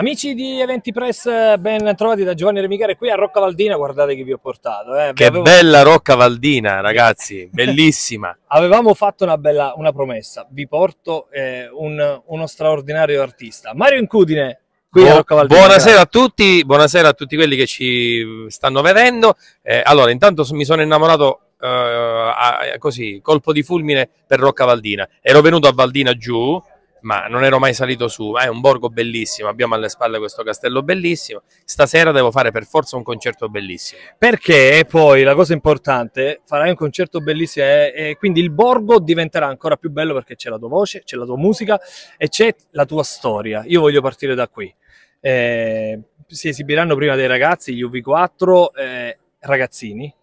Amici di Eventi Press, ben trovati da Giovanni Remigare qui a Rocca Valdina, guardate che vi ho portato. Eh. Che avevo... bella Rocca Valdina, ragazzi, bellissima. Avevamo fatto una bella una promessa, vi porto eh, un, uno straordinario artista, Mario Incudine. Qui Bu a Rocca Valdina. buonasera a tutti, buonasera a tutti quelli che ci stanno vedendo. Eh, allora, intanto mi sono innamorato eh, così, colpo di fulmine per Rocca Valdina. Ero venuto a Valdina giù, ma non ero mai salito su. è un borgo bellissimo, abbiamo alle spalle questo castello bellissimo. Stasera devo fare per forza un concerto bellissimo. Perché poi la cosa importante, farai un concerto bellissimo e, e quindi il borgo diventerà ancora più bello perché c'è la tua voce, c'è la tua musica e c'è la tua storia. Io voglio partire da qui. Eh, si esibiranno prima dei ragazzi, gli UV4, eh, ragazzini,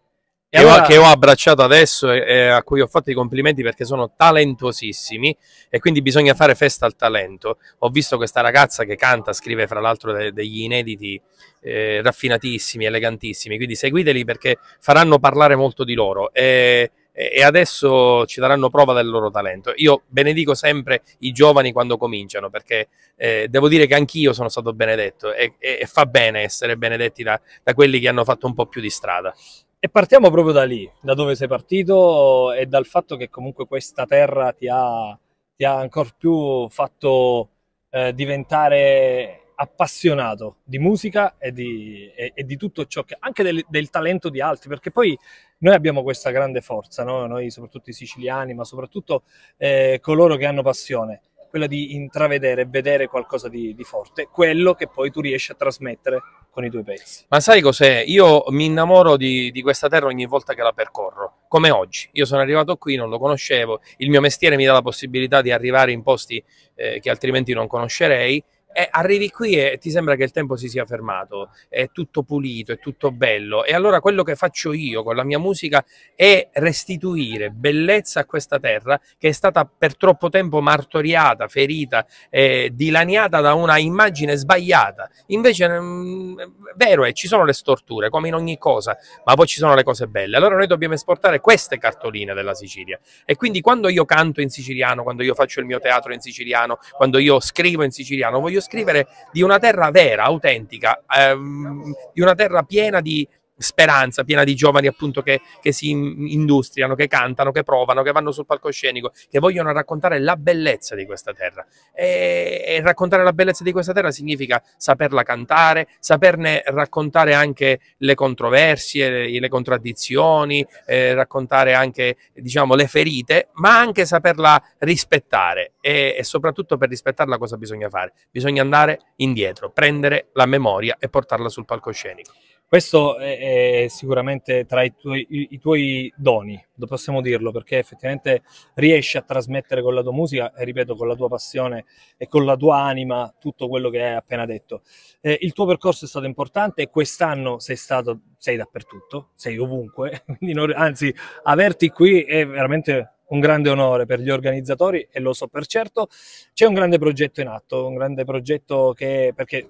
che, allora... ho, che, ho, abbracciato adesso e, e, a cui ho fatto i complimenti perché sono talentuosissimi e quindi bisogna fare festa al talento. Ho visto questa ragazza che canta, scrive fra l'altro de, degli inediti eh, raffinatissimi, elegantissimi, quindi seguiteli perché faranno parlare molto di loro e, e adesso ci daranno prova del loro talento. Io benedico sempre i giovani quando cominciano perché eh, devo dire che anch'io sono stato benedetto e, e, fa bene essere benedetti da, da quelli che hanno fatto un po' più di strada. E partiamo proprio da lì, da dove sei partito e dal fatto che comunque questa terra ti ha, ti ha ancora più fatto eh, diventare appassionato di musica e di, e, e di tutto ciò che, anche del, del, talento di altri, perché poi noi abbiamo questa grande forza, no? noi soprattutto i siciliani, ma soprattutto eh, coloro che hanno passione, quella di intravedere, vedere qualcosa di, di forte, quello che poi tu riesci a trasmettere con i tuoi pezzi. Ma sai cos'è? Io mi innamoro di, di, questa terra ogni volta che la percorro, come oggi. Io sono arrivato qui, non lo conoscevo, il mio mestiere mi dà la possibilità di arrivare in posti eh, che altrimenti non conoscerei eh, arrivi qui e ti sembra che il tempo si sia fermato, è tutto pulito, è tutto bello. E allora quello che faccio io con la mia musica è restituire bellezza a questa terra che è stata per troppo tempo martoriata, ferita, eh, dilaniata da una immagine sbagliata. Invece, mh, mm, vero è, ci sono le storture, come in ogni cosa, ma poi ci sono le cose belle. Allora noi dobbiamo esportare queste cartoline della Sicilia. E quindi quando io canto in siciliano, quando io faccio il mio teatro in siciliano, quando io scrivo in siciliano, voglio scrivere di una terra vera, autentica, ehm, di una terra piena di speranza, piena di giovani appunto che, che, si industriano, che cantano, che provano, che vanno sul palcoscenico, che vogliono raccontare la bellezza di questa terra. E, e raccontare la bellezza di questa terra significa saperla cantare, saperne raccontare anche le controversie, le, le contraddizioni, eh, raccontare anche diciamo le ferite, ma anche saperla rispettare e, e soprattutto per rispettarla cosa bisogna fare? Bisogna andare indietro, prendere la memoria e portarla sul palcoscenico. Questo è, è sicuramente tra i tuoi, i, i tuoi, doni, possiamo dirlo, perché effettivamente riesci a trasmettere con la tua musica e ripeto con la tua passione e con la tua anima tutto quello che hai appena detto. Eh, il tuo percorso è stato importante e quest'anno sei stato, sei dappertutto, sei ovunque, non, anzi averti qui è veramente un grande onore per gli organizzatori e lo so per certo. C'è un grande progetto in atto, un grande progetto che, perché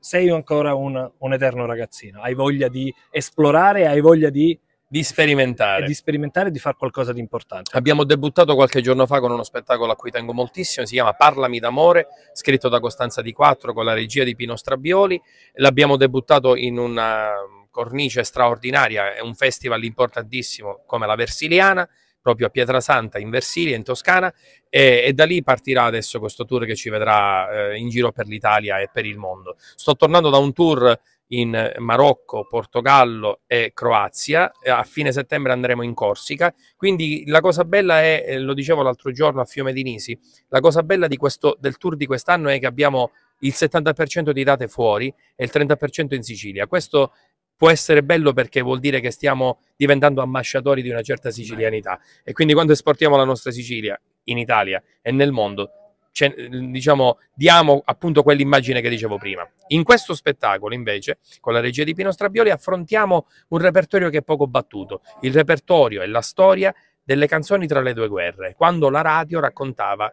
sei ancora un, un, eterno ragazzino, hai voglia di esplorare, hai voglia di, di sperimentare. Di sperimentare e di fare qualcosa di importante. Abbiamo debuttato qualche giorno fa con uno spettacolo a cui tengo moltissimo, si chiama Parlami d'amore, scritto da Costanza Di Quattro con la regia di Pino Strabioli. L'abbiamo debuttato in una cornice straordinaria, è un festival importantissimo come la Versiliana proprio a Pietrasanta in Versilia, in Toscana, e, e, da lì partirà adesso questo tour che ci vedrà eh, in giro per l'Italia e per il mondo. Sto tornando da un tour in Marocco, Portogallo e Croazia, a fine settembre andremo in Corsica, quindi la cosa bella è, eh, lo dicevo l'altro giorno a Fiume di Nisi, la cosa bella questo, del tour di quest'anno è che abbiamo il 70% di date fuori e il 30% in Sicilia. Questo può essere bello perché vuol dire che stiamo diventando ambasciatori di una certa sicilianità e quindi quando esportiamo la nostra Sicilia in Italia e nel mondo diciamo, diamo appunto quell'immagine che dicevo prima. In questo spettacolo, invece, con la regia di Pino Strabioli, affrontiamo un repertorio che è poco battuto. Il repertorio e la storia delle canzoni tra le due guerre, quando la radio raccontava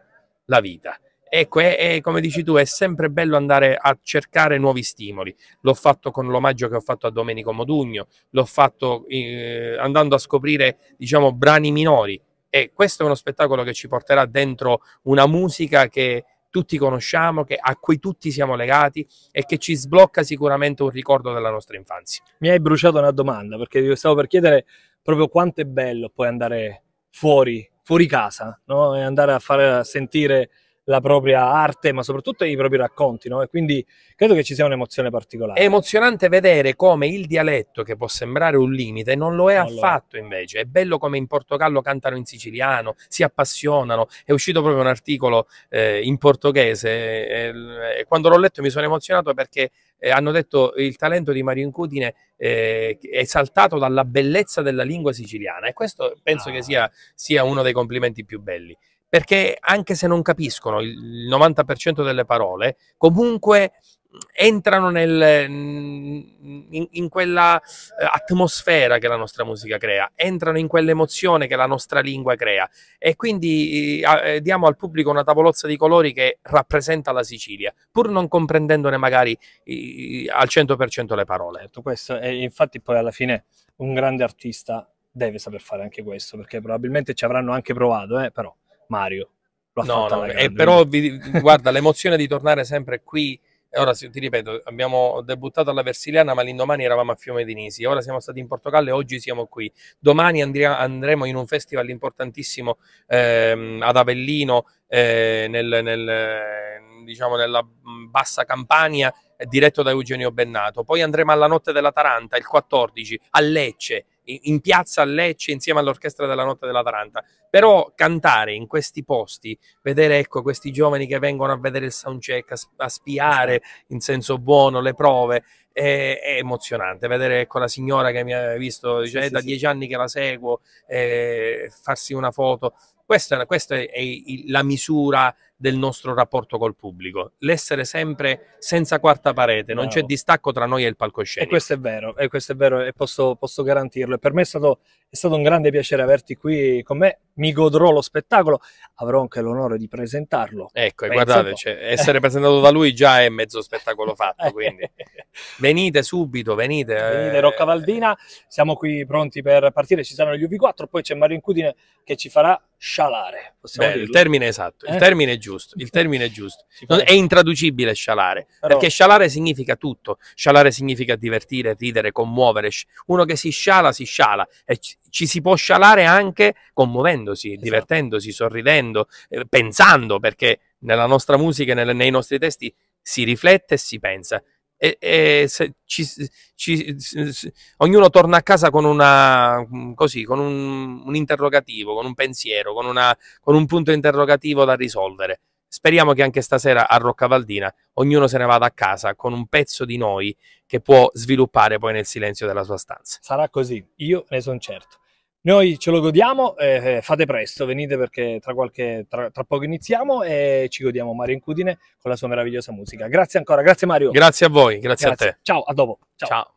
la vita. Ecco, è, è, come dici tu, è sempre bello andare a cercare nuovi stimoli. L'ho fatto con l'omaggio che ho fatto a Domenico Modugno, l'ho fatto eh, andando a scoprire, diciamo, brani minori. E questo è uno spettacolo che ci porterà dentro una musica che tutti conosciamo, che, a cui tutti siamo legati e che ci sblocca sicuramente un ricordo della nostra infanzia. Mi hai bruciato una domanda perché io stavo per chiedere proprio quanto è bello poi andare fuori, fuori casa no? e andare a fare a sentire la propria arte, ma soprattutto i propri racconti, no? E quindi credo che ci sia un'emozione particolare. È emozionante vedere come il dialetto, che può sembrare un limite, non lo è non affatto lo è. invece. È bello come in Portogallo cantano in siciliano, si appassionano. È uscito proprio un articolo eh, in portoghese e eh, quando l'ho letto mi sono emozionato perché eh, hanno detto il talento di Mario Incudine eh, esaltato dalla bellezza della lingua siciliana e questo penso ah. che sia, sia uno dei complimenti più belli perché anche se non capiscono il 90% delle parole, comunque entrano nel, in, in, quella eh, atmosfera che la nostra musica crea, entrano in quell'emozione che la nostra lingua crea e quindi eh, eh diamo al pubblico una tavolozza di colori che rappresenta la Sicilia, pur non comprendendone magari eh, al 100% le parole. Certo, questo e infatti poi alla fine un grande artista deve saper fare anche questo, perché probabilmente ci avranno anche provato, eh, però Mario. No, no, eh, però vi, guarda, l'emozione di tornare sempre qui. Eh, ora ti ripeto, abbiamo debuttato alla Versiliana, ma l'indomani eravamo a Fiume di Nisi. Ora siamo stati in Portogallo e oggi siamo qui. Domani andremo in un festival importantissimo ehm, ad Avellino, eh, nel, nel, diciamo nella mm, bassa Campania, eh, diretto da Eugenio Bennato. Poi andremo alla Notte della Taranta il 14 a Lecce in piazza a Lecce insieme all'orchestra della notte dell'Atalanta. Però cantare in questi posti, vedere ecco, questi giovani che vengono a vedere il soundcheck, a, a spiare in senso buono le prove, è, è emozionante. Vedere ecco, la signora che mi ha visto, dice, sì, eh, sì, da sì. dieci anni che la seguo, eh, farsi una foto. Questa, questa è, è la misura del nostro rapporto col pubblico, l'essere sempre senza quarta parete, non c'è distacco tra noi e il palcoscenico. E questo è vero, e questo è vero, e posso, posso garantirlo. E per me è stato, è stato un grande piacere averti qui con me, mi godrò lo spettacolo, avrò anche l'onore di presentarlo. Ecco, Penso guardate, cioè, essere presentato da lui già è mezzo spettacolo fatto, quindi venite subito, venite. Eh. Venite, Rocca Valdina, siamo qui pronti per partire, ci saranno gli UV4, poi c'è Mario Incudine che ci farà scialare. Beh, il termine esatto, eh? il termine giusto, il termine è giusto. Non, è intraducibile scialare, Però... perché scialare significa tutto. Scialare significa divertire, ridere, commuovere. Uno che si sciala, si sciala. E ci si può scialare anche commuovendosi, esatto. divertendosi, sorridendo, eh, pensando, perché nella nostra musica, e nei nostri testi si riflette e si pensa e, e ci, ci, ognuno torna a casa con, una, così, con un, un, interrogativo, con un pensiero, con, una, con un punto interrogativo da risolvere. Speriamo che anche stasera a Roccavaldina ognuno se ne vada a casa con un pezzo di noi che può sviluppare poi nel silenzio della sua stanza. Sarà così, io ne sono certo. Noi ce lo godiamo, eh, eh, fate presto, venite perché tra, qualche, tra, tra poco iniziamo e ci godiamo Mario Incudine con la sua meravigliosa musica. Grazie ancora, grazie Mario. Grazie a voi, grazie, grazie. a te. Ciao, a dopo. Ciao. Ciao.